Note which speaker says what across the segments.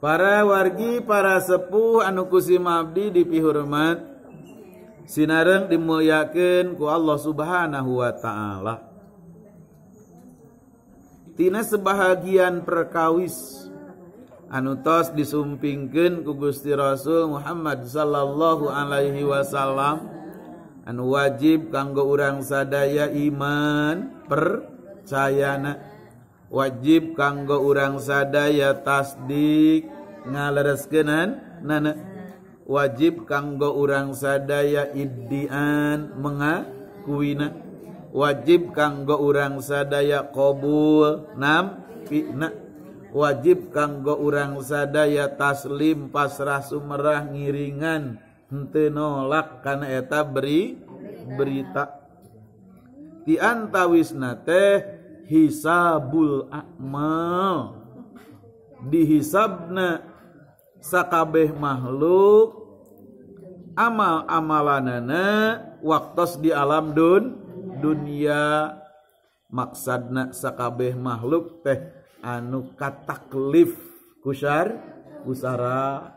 Speaker 1: para wargi para sepuh anukusi madi di pihormat Sinarrang dimuyakinku Allah Subhanahu Wa Ta'ala Ti sebahagian perkawis an tos disumpingkan ku Gusti Rasul Muhammad Shallallahu Alaihi Wasallam an wajib kanggo urang sada iman percaya wajib kanggo urang sadaya tasdik ngalereskenan nana wajib kanggo urang sadaya iddian mengakuina wajib kanggo urang sadaya qabul nam fitna wajib kanggo urang sadaya taslim pasrah sumerah ngiringan henteu nolak kana eta beri berita ti antawisna teh hisabul akmal dihisabna sakabeh makhluk amal amalanana waktos di alam dun dunia maksadna sakabeh makhluk teh anu kataklif kusar kusara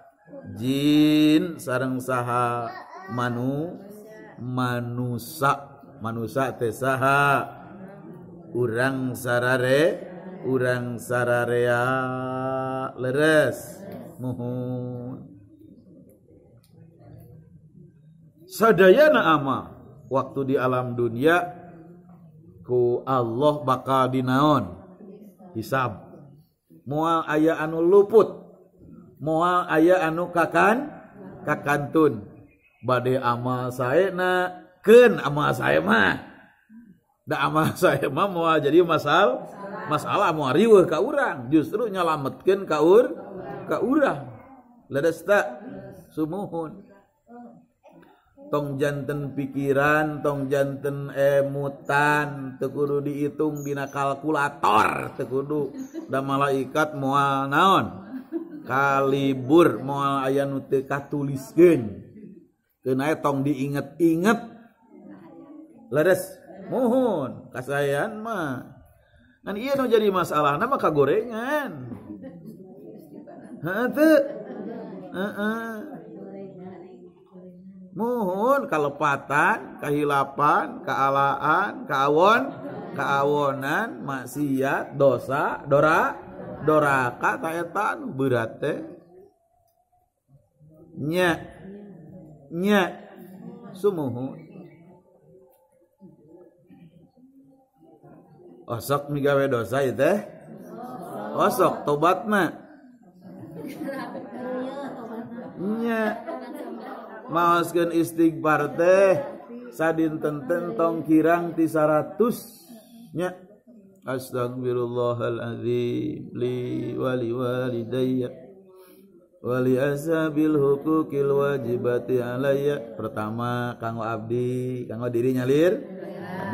Speaker 1: jin sarang saha manu manusa manusa teh saha u sare urang saarea leres seana ama waktu di alam dunia ku Allah bakaldinaon hisab mua aya anu luput mua aya anu kakan ka kantun badai ama saya naken ama sayamah Da amal saya mah moal jadi masal masalah moal riweuh ka urang justru nyalametkeun ka ur ka urang. tak sumuhun. Tong janten pikiran, tong janten emutan, tekudu dihitung dina kalkulator, tekudu da malaikat moal naon. Kalibur moal aya nu teu katuliskeun. tong diinget-inget. leres mohon kasayan mah kan iya no jadi masalah nama kagorengan henteu mohon kelepatan, kehilapan kealaan keawon keawonan maksiat dosa dora doraka taeta berate, berat teh nya nya sumuhun osok migawe dosa itu ya, teh osok tobat mah nya maoskeun istighfar teh sadinten-ten kirang ti 100 nya astagfirullahalazim li wali walidayya wali asabil hukukil wajibati alayya pertama kanggo abdi kanggo diri nyalir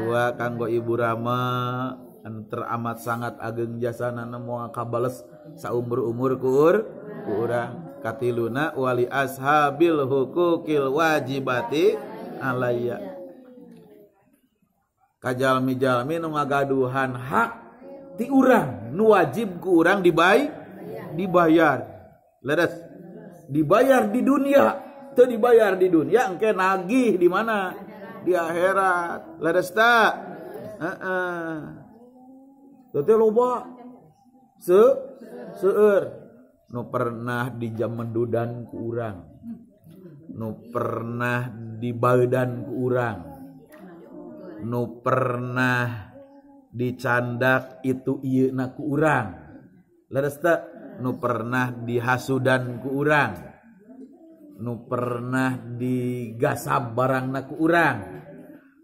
Speaker 1: bahwa kanggo ibu rama anu teramat sangat ageng jasana nemu kabales saumur umur kuur ku katiluna wali ashabil hukukil wajibati alaiya kajalmi jalmi nu ngagaduhan hak ti urang nu wajib ku urang dibay dibayar leres dibayar di dunia teu dibayar di dunia engke nagih di mana di akhirat pernah di zaman dudan kurang Nu pernah di baddan kurang Nu pernah dicandat itu I kurang pernah di hasudan kurang nu pernah digasab barang naku urang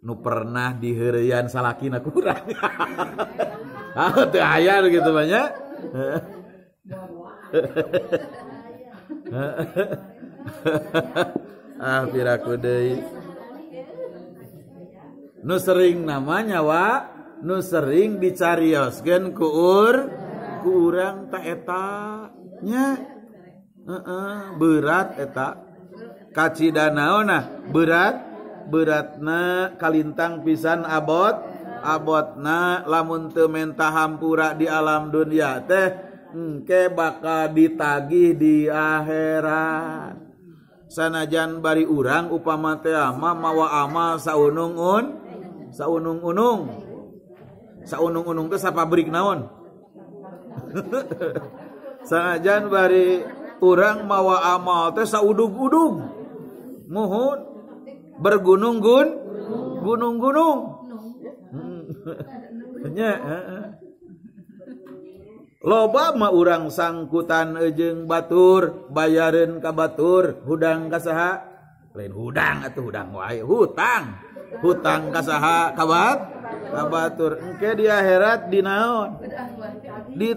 Speaker 1: nu pernah diherian salaki naku urang ah teu aya gitu banyak ah piraku deui nu sering namanya wa nu sering dicarioskeun ku ur ku urang taetanya beratak kaci dan naon nah berat beratna kaintang pisan abot abotna lamun temmen tahampura di alam dunia tehke bakal ditagih di a heran sanajan Bari urang upamat ama mawa ama sauungun sauung-unung sauung-unung kebririk naon sanajan Bari orang orang mawa amal teh saudung-udung muhun, bergunung-gun gunung-gunung hmm. nya eh, eh. loba mah urang sangkutan ejeng batur bayarin ka batur hudang kasaha lain hudang atau hudang wae hutang hutang kasaha kabat Abatur engke di akhirat di naon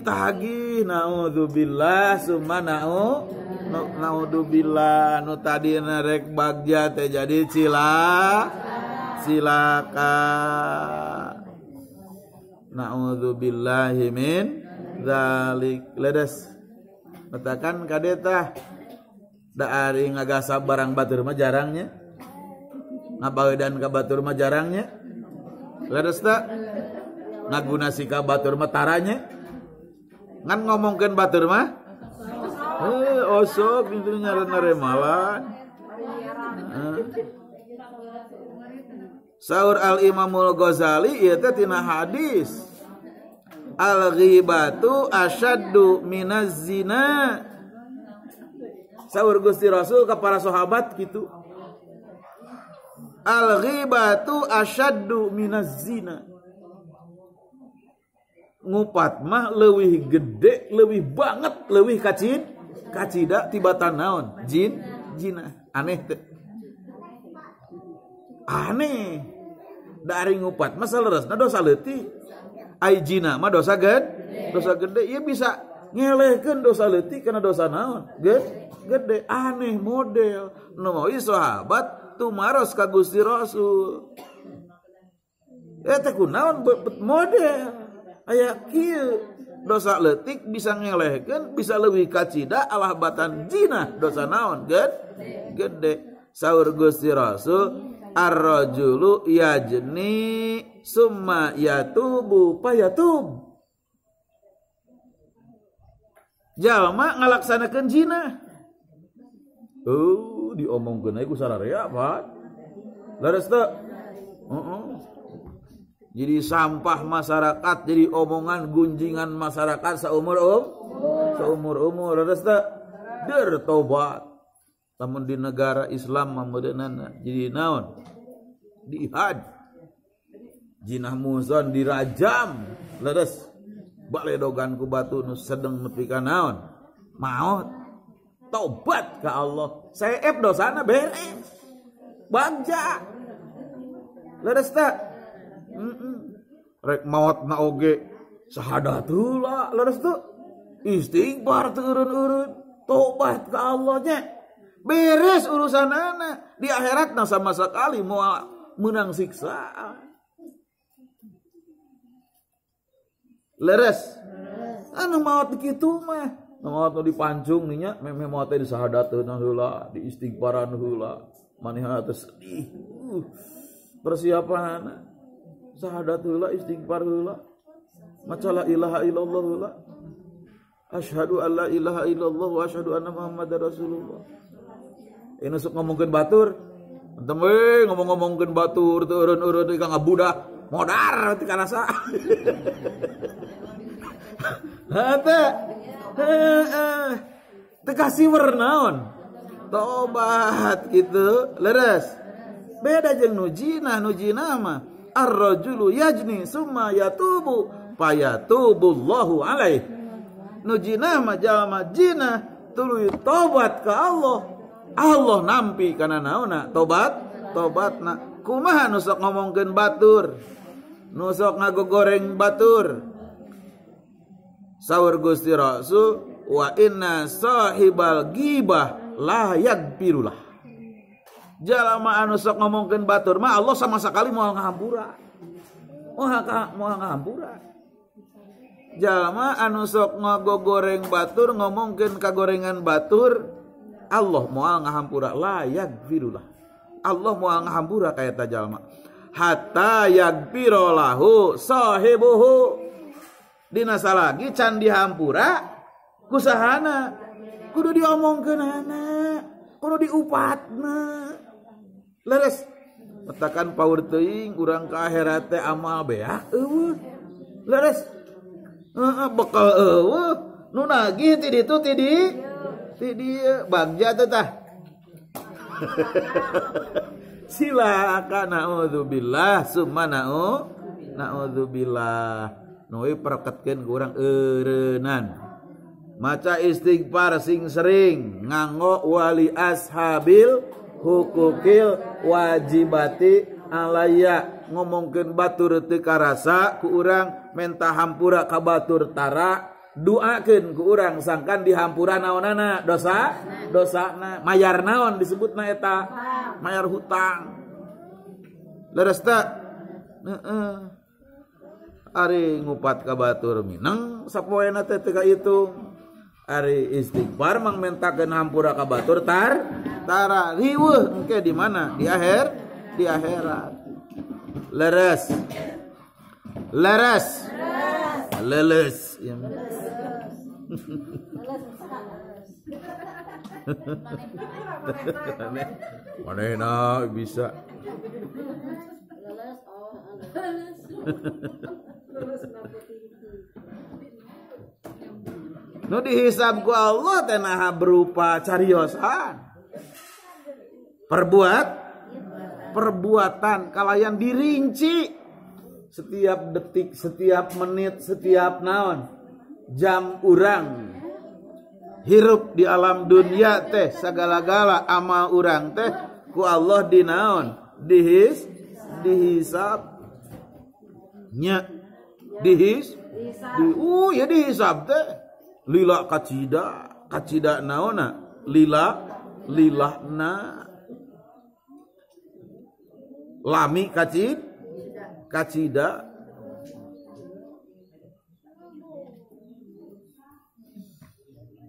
Speaker 1: tahagih naudzubillah summa nau naudzubillah nu tadi nerek bagja teh jadi cila silaka naudzubillahi min zalik ledes metakan kadeta da ari ngagasa barang batur mah jarangnya ngabawedan ka batur mah jarangnya Naguna si Baturmetaranya ngomongkan Batur mahnya eh, mala eh. Saur Al-imaam Ghazali hadis albatu aszina Saur Gusti Rasul kepada sahabat gitu al ghibatu asyaddu minaz zina ngupat mah lebih gede lebih banget lebih kacin kacida tibatan naon jin jina aneh te. aneh dari ngupat leres nah dosa leti ai jina mah dosa gede dosa gede ya bisa ngelehkan dosa leti karena dosa naon gede gede aneh model nemawi sahabat waktu maros ka Gusti Rasul eta eh, kunaon mode aya kieu dosa letik bisa ngelehkeun bisa leuwih kacida Allah alah batan zina dosa naon geud gede saur Gusti Rasul arrajulu yajni summa yatubu payatub jalma ngalaksanakeun zina oh diomongkeun ku sararea Pak. Leres teu? Jadi sampah masyarakat jadi omongan gunjingan masyarakat seumur um seumur umur leres tak? Der tobat. Namun di negara Islam mamadana jadi naon? Dihad. Jinah muzon dirajam. Leres. balai ku batu nu sedeng nepi naon? maut Taubat ke Allah. Saya ep dosana beres. Bagja. Leres tak? Rek maut na oge. Sahadatullah. Leres tuh. Istighfar turun-urun. Taubat ke Allahnya. Beres urusan anak. Di akhirat nah sama sekali mau menang siksa, Leres. Anu maut gitu mah. Nengah atau dipancung ninya memang mau teh disahadatun hula di istighfaran hula manehana teh sedih uh, persiapan sahadat hula istighfar hula
Speaker 2: macalah ilaha
Speaker 1: illallah hula Ashadu alla ilaha illallah wa asyhadu anna muhammadar rasulullah ini sok ngomongin batur entem ngomong ngomongin batur turun eureun di kang ngabudak modar teu karasa hate Tekasi eh, eh, wernaon. Tobat gitu. Leres. Beda jeng nujina, nujina mah ar-rajulu yajni summa yatubu fayatubullahu alaih. Nujina mah jalma jina tuluy tobat ke Allah. Allah nampi karena naona tobat tobat tobatna kumaha nusok ngomongkeun batur nusok ngagogoreng batur sahur Gusti Rasul wa inna sahibal gibah layak yakbirulah jalma anu sok batur ma Allah sama sekali mau ngahampura moal mau ngahampura jalma anu sok ngagogoreng batur ngomongkin kagorengan batur Allah mau ngahampura layak yakbirulah Allah mau ngahampura kaya tajalma. Hatta hatta yakbirolahu sahibuhu dinasa lagi candi Hampura kusahana kudu ke nana kudu diupatna leres petakan power teuing kurang ke akhirat teh amal beak eueuh leres heeh bekal uh nu nagih tidi ditu ti di ti eh, bagja teh silakan naudzubillah summa naudzubillah perket kurang nan maca istting paringsering ngangok wali ashabbil hukukil wajibati alayyak ngomongkin baturetik rasa kuurang menta hampura ka Batur Tar duaken ku orangrang sangangkan di hampura naon-anak dosa doa mayar naon disebut naeta mayor hutangsta Ari ngupat ka batur Minang sapoena teh itu Ari istighfar mangmentakeun hampura ka batur tar tara riweuh engke di mana? Di akhir di akhirat. Leres. Leres. Leles. Mana enak bisa. Leles.
Speaker 2: Oh,
Speaker 1: nu dihisab ku Allah teh berupa cariosan perbuat perbuatan kalayan dirinci setiap detik setiap menit setiap naon jam urang hirup di alam dunia teh segala-gala amal urang teh ku Allah dinaon dihis dihisab nya dihis di uh ya dihisab teh lila kacida kacida naona lila lila na lami kacid kacida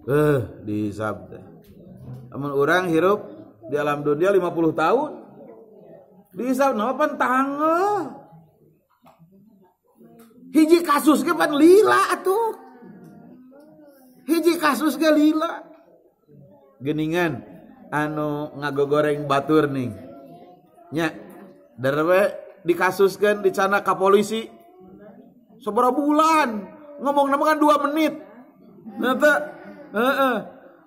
Speaker 1: eh di sabda amun orang hirup di alam dunia 50 tahun di sabda apa tanggal hiji kasus kapan lila atuh hiji kasus galila geningan anu ngagogoreng batur nih nya darwe dikasuskan di sana Kapolisi, polisi seberapa bulan ngomong nama kan dua menit nata e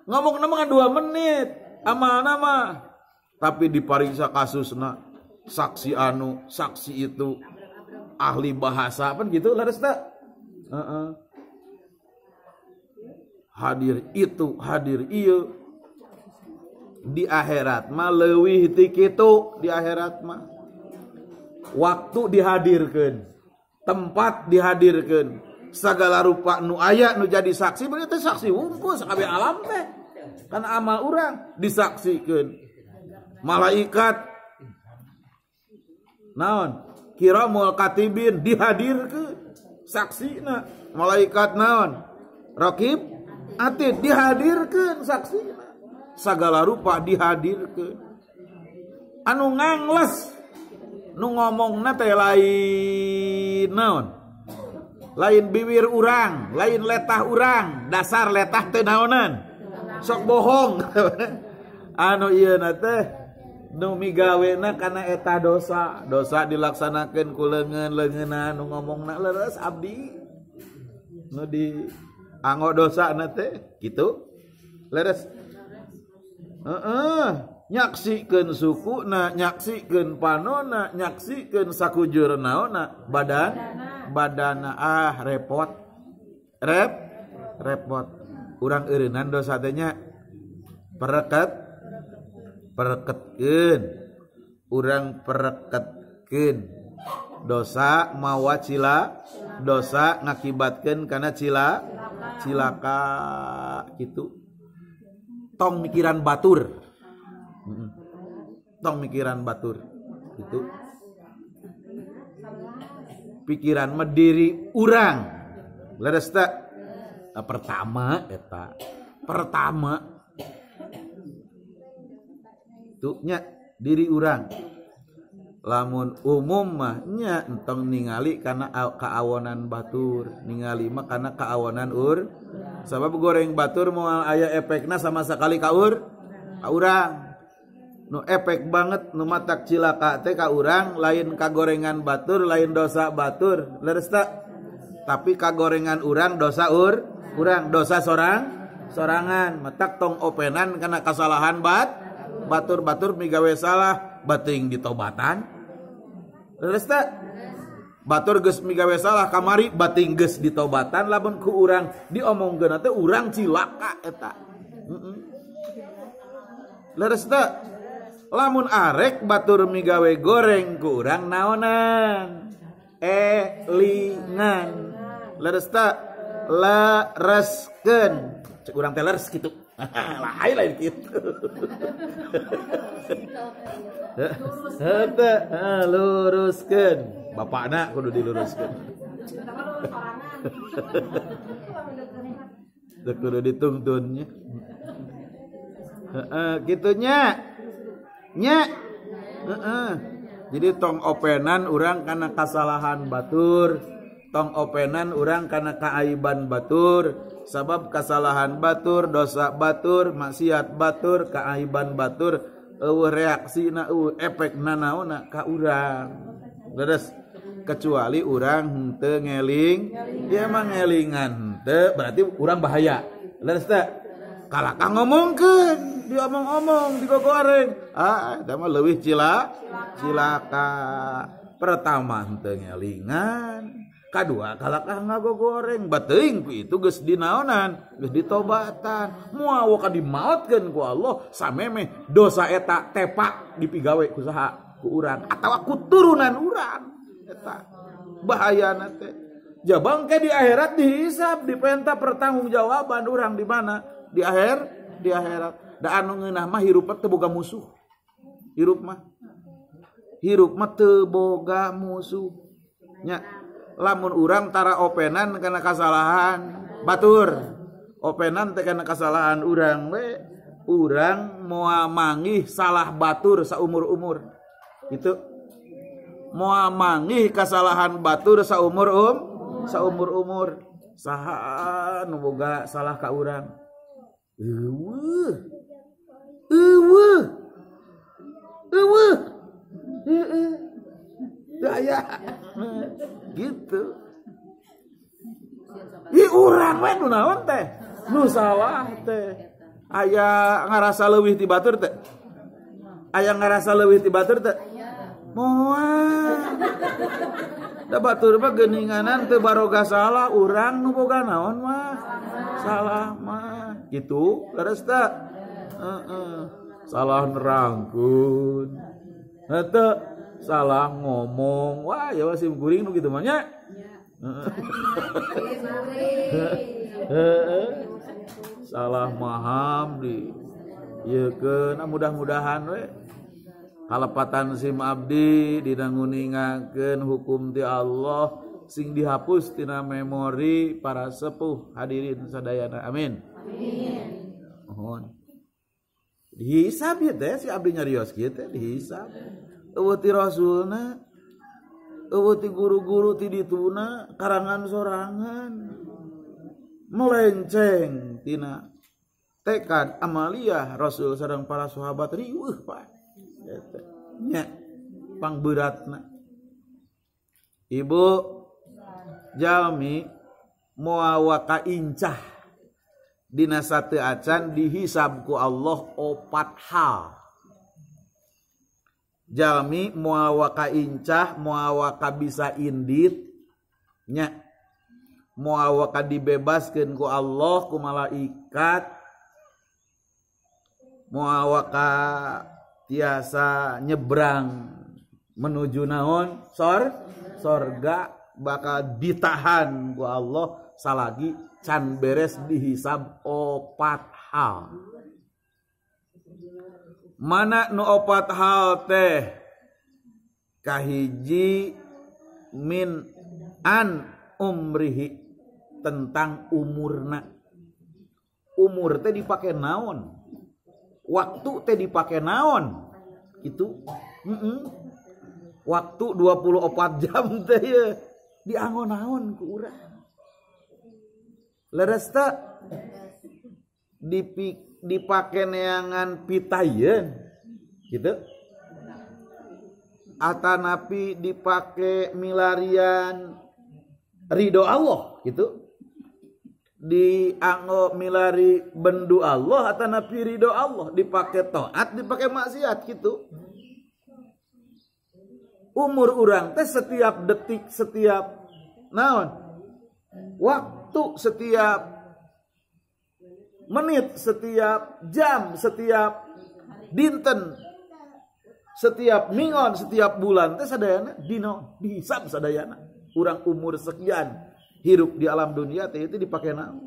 Speaker 1: ngomong nama kan dua menit ama nama tapi kasus kasusna saksi anu saksi itu ahli bahasa apa gitu laras tak uh -uh hadir itu hadir iya di akhirat mah lewi ti itu di akhirat mah waktu dihadirkan tempat dihadirkan segala rupa nu ayat nu jadi saksi berarti saksi wungkus kabeh alam teh kan amal orang disaksikan malaikat naon kira kiramul katibin dihadirkan saksi na malaikat naon rakib tinggal ate dihadirkan saksi sagala ru pak dihair ke anunganngeles nu ngomong na teh lain noon lain biwir urang lain letah urang dasar letah tenaan sok bohong anu iya nate nu mi na eta dosa dosa dilaksanakan kul lengan lengenan anu ngomong na leras abdi nodi go dosa gitu leres nyaksiken suku nanyaksiigen pano nyaksiken sakujur na badan badan na ah repot rep repot kurang irinan dossanya perekat perket gen kurang pereketken dosa mawa cila dosa ngakibatkan karena cila cilaka gitu tong mikiran batur tong mikiran batur itu. pikiran mediri urang leres nah, pertama eta pertama tuhnya diri urang lamun umum mahnya enteng ningali karena kawonan Batur ningalilima karena kawonan ur sebab goreng Batur mual ayaah efek nah sama sekali kawur kau no efek banget Nu mata Cila KTK orangrang lain kagorengan Batur lain dosa Batur leresta tapi kagorengan urang dosa ur kurang dosa sorang sorangan metak tong openan karena kesalahan batu batur-batur migawe salah bating ditobatan batur ges migawe salah kamari bating ges ditobatan lamun ku urang diomong teh urang cilaka eta mm lamun arek batur migawe goreng ku urang naonan elingan eh, leres leresken lereskeun cek urang gitu lain lain gitu hente luruskan bapak anak kudu diluruskan Dek kudu dituntunnya gitunya. Nya. Gitu, Jadi tong openan orang karena kesalahan batur openan orang karena kaaiban Batur sabab kesalahan Batur dosa Batur maksiat Batur keaiban Batur reaksi na efek naranges kecuali orangrang tengelling dia mengelingan de berarti kurang bahaya les kalau kamu ngomo mungkin dia ngomong-omong digo goreng ah, luwih Cila silaka pertama penggelingan kedua kalakah go goreng batu ku itu geus dinaonan geus ditobatan moal ka dimaotkeun ku Allah samemeh dosa eta tepak dipigawe ku saha ku urang atawa ku turunan urang eta bahayana teh jabang ke di akhirat di dipenta pertanggungjawaban urang di mana di akhir di akhirat da anu ngeunah mah hirup teh boga musuh hirup mah hirup mah teu boga musuh nya lamun urang tara openan karena kesalahan batur openan karena kesalahan urang we urang moa mangih salah batur seumur umur itu moa mangih kesalahan batur seumur um seumur umur saha nu boga salah ka urang eueuh eueuh eueuh eueuh daya gitu I urang we nu naon teh nu sawah teh aya ngarasa leuwih ti batur teh aya ngarasa leuwih ti batur teh moal da batur mah geuninganan teu baroga salah urang nu boga naon mah salah mah gitu leres teh heeh salah nerangkun heuh salah ngomong wah ya masih guring begitu banyak ya. salah maham di ya ke nah mudah-mudahan we kalepatan sim abdi dinanguningakeun hukum ti Allah sing dihapus tina memori para sepuh hadirin sadayana amin amin mohon dihisab ya teh si abdi nyarios kieu teh dihisab Raul guru-guru ti tun karangan sorangan melencengtina tekad Amaliah Rasul seorang para sahabat ri be Ibu Jami muawa tak incah dinas Acan dihisabku Allah obat halha jalmi muawaka incah muawaka bisa indit nya muawaka dibebaskan ku Allah ku malaikat muawaka tiasa nyebrang menuju naon sor sorga bakal ditahan ku Allah salagi can beres dihisab opat hal mana nu opat hal teh kahiji min an umrihi tentang umurna umur teh dipakai naon waktu teh dipakai naon itu mm -mm. waktu 24 jam teh ya diangon naon ku urang leres tak dipik dipakai neangan pitayen gitu napi dipakai milarian ridho Allah gitu anggo milari bendu Allah napi ridho Allah dipakai toat dipakai maksiat gitu umur orang teh setiap detik setiap naon waktu setiap menit, setiap jam, setiap dinten, setiap mingon, setiap bulan tes teh sadayana dino dihisap sadayana. kurang umur sekian hirup di alam dunia teh itu dipakai nama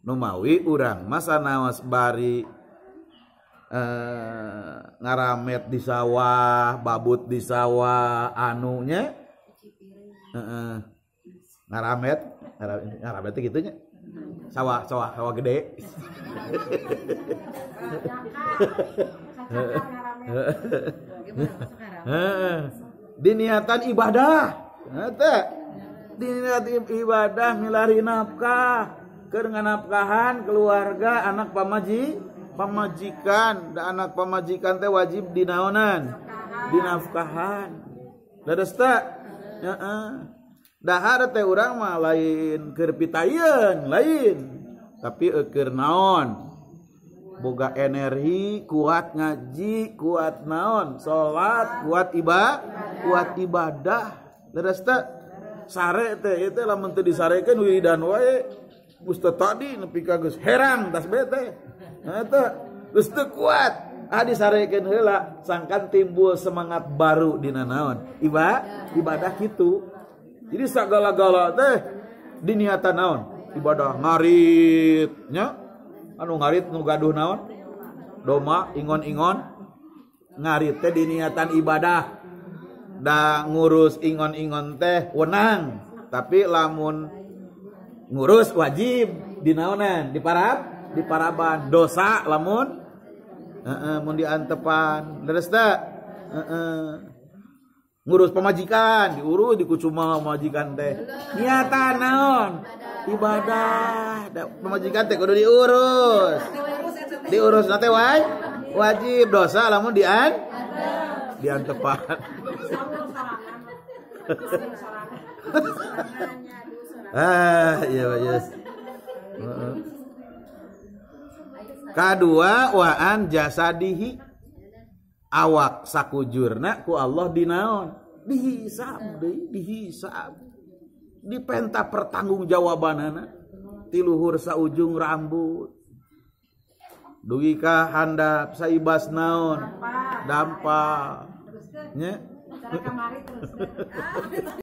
Speaker 1: Numawi urang masa nawas bari eh, ngaramet di sawah, babut di sawah, anunya. Eh, ngaramet, ngaramet, ngaramet gitunya sawah sawah sawah gede diniatan ibadah diniat ibadah milari nafkah dengan nafkahan keluarga anak pamaji pamajikan, dan anak pamajikan teh wajib dinaonan dinafkahan dadas tak ya présenterhara orang mau lain kepita yang lain tapi e naon boga energi kuat ngaji kuat naon salat kuattiba kuat ibadah sa heran kuat ah, hela sangkan timbul semangat baru Di naon iba ibadah itu jadi segala-gala teh diniatan naon ibadah ngaritnya anu ngarit nu gaduh naon doma ingon-ingon ngarit teh diniatan ibadah da ngurus ingon-ingon teh wenang tapi lamun ngurus wajib naonan, di parab di paraban dosa lamun uh -uh, mun diantepan deres da uh -uh ngurus pemajikan diurus dikucuma pemajikan teh niatan naon ibadah da, pemajikan teh kudu diurus diurus nate wae wajib dosa lamun dian dian tepat ah iya iya kedua waan jasadihi awak sakujurna ku Allah dinaon dihisab nah. deh, dihisab. Di penta pertanggung jawabanana tiluhur saujung rambut. Dugi ka handap saibas naon? Dampak.